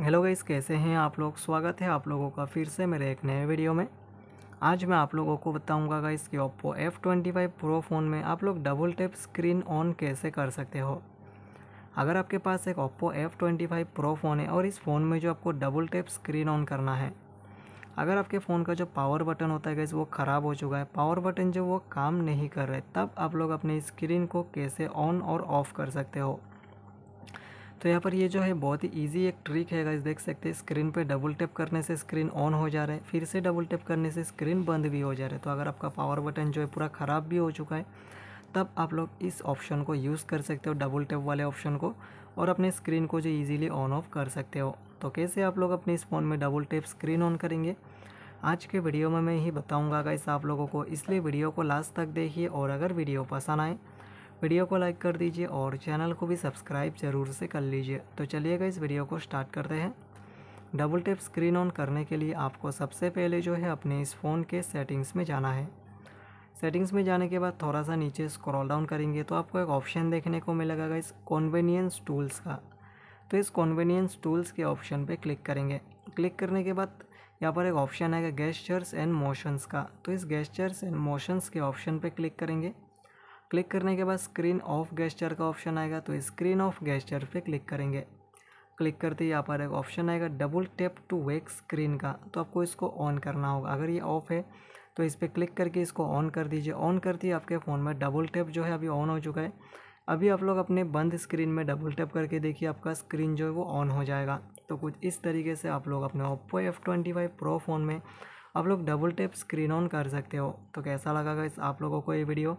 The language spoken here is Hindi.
हेलो गाइस कैसे हैं आप लोग स्वागत है आप लोगों का फिर से मेरे एक नए वीडियो में आज मैं आप लोगों को बताऊंगा गाइस कि Oppo F twenty five pro phone में आप लोग डबल टैप स्क्रीन ऑन कैसे कर सकते हो अगर आपके पास एक Oppo F twenty five pro phone है और इस फ़ोन में जो आपको डबल टैप स्क्रीन ऑन करना है अगर आपके फ़ोन का जो पावर बटन होता है गाइस वो ख़राब हो चुका है पावर बटन जो वो काम नहीं कर रहे तब आप लोग अपनी स्क्रीन को कैसे ऑन और ऑफ़ कर सकते हो तो यहाँ पर ये जो है बहुत ही ईजी एक ट्रिक है इस देख सकते हैं स्क्रीन पे डबल टैप करने से स्क्रीन ऑन हो जा रहा है फिर से डबल टैप करने से स्क्रीन बंद भी हो जा रहा है तो अगर आपका पावर बटन जो है पूरा ख़राब भी हो चुका है तब आप लोग इस ऑप्शन को यूज़ कर सकते हो डबल टैप वाले ऑप्शन को और अपने स्क्रीन को जो ईजिली ऑन ऑफ कर सकते हो तो कैसे आप लोग अपने इस फ़ोन में डबल टैप स्क्रीन ऑन करेंगे आज के वीडियो में मैं ही बताऊँगा गाइस आप लोगों को इसलिए वीडियो को लास्ट तक देखिए और अगर वीडियो पसंद आए वीडियो को लाइक कर दीजिए और चैनल को भी सब्सक्राइब जरूर से कर लीजिए तो चलिएगा इस वीडियो को स्टार्ट करते हैं डबल टिप स्क्रीन ऑन करने के लिए आपको सबसे पहले जो है अपने इस फ़ोन के सेटिंग्स में जाना है सेटिंग्स में जाने के बाद थोड़ा सा नीचे स्क्रॉल डाउन करेंगे तो आपको एक ऑप्शन देखने को मिलेगा इस कॉन्वीनियंस टूल्स का तो इस कॉन्वीनियंस टूल्स के ऑप्शन पे क्लिक करेंगे क्लिक करने के बाद यहाँ पर एक ऑप्शन आएगा गेस्चर्स एंड मोशंस का तो इस गेस्चर्स एंड मोशंस के ऑप्शन पर क्लिक करेंगे क्लिक करने के बाद स्क्रीन ऑफ गेस्चर का ऑप्शन आएगा तो स्क्रीन ऑफ गेस्चर पे क्लिक करेंगे क्लिक करते ही यहाँ पर एक ऑप्शन आएगा double tap to wake screen का तो आपको इसको ऑन करना होगा अगर ये ऑफ़ है तो इस पर क्लिक करके इसको ऑन कर दीजिए ऑन करती ही आपके फ़ोन में डबल टैप जो है अभी ऑन हो चुका है अभी आप लोग अपने बंद स्क्रीन में डबल टैप करके देखिए आपका स्क्रीन जो है वो ऑन हो जाएगा तो कुछ इस तरीके से आप लोग अपने Oppo F twenty five pro phone में आप लोग डबल टैप स्क्रीन ऑन कर सकते हो तो कैसा लगा इस आप लोगों को ये वीडियो